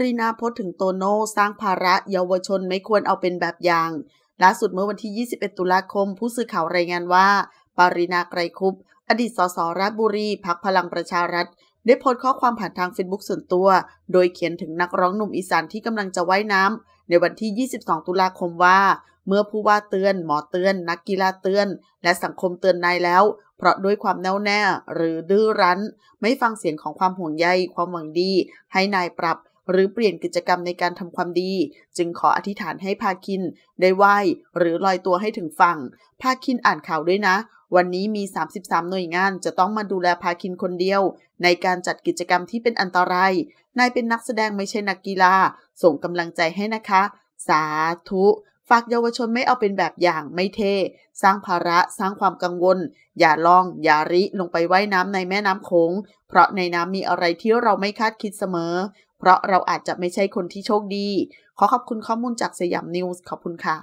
รีนาพจน์ถึงโตโน่สร้างภาระเยาวชนไม่ควรเอาเป็นแบบอย่างล่าสุดเมื่อวันที่ 21 ตุลาคมผู้สื่อข่าวรายงานว่า ปารีนาไกรคุปอดีตสสราชบุรีพักพลังประชารัฐ ได้โพสต์ข้อความผ่านทางเฟซบุ๊กส่วนตัว โดยเขียนถึงนักร้องหนุ่มอีสานที่กำลังจะว่ายน้ำในวันที่ 22 ตุลาคมว่า เมื่อผู้ว่าเตือน หมอเตือน นักกีฬาเตือน และสังคมเตือนนายแล้ว เพราะด้วยความแน่วแน่หรือดื้อรั้น ไม่ฟังเสียงของความห่วงใยความหวังดีให้นายปรับหรือเปลี่ยนกิจกรรมในการทำความดี จึงขออธิษฐานให้พาคินได้ไหวหรือลอยตัวให้ถึงฝั่งพาคินอ่านข่าวด้วยนะ วันนี้มี 33หน่วยงาน จะต้องมาดูแลพาคินคนเดียว ในการจัดกิจกรรมที่เป็นอันตรายนายเป็นนักแสดงไม่ใช่นักกีฬาส่งกำลังใจให้นะคะ สาธุ ฝากเยาวชนไม่เอาเป็นแบบอย่างไม่เท่ สร้างภาระสร้างความกังวล อย่าลองอย่าริลงไปไว่ายน้ำในแม่น้ำโขงเพราะในน้ำมีอะไรที่เราไม่คาดคิดเสมอเพราะเราอาจจะไม่ใช่คนที่โชคดี ขอขอบคุณข้อมูลจากสยามนิวส์ขอบคุณค่ะ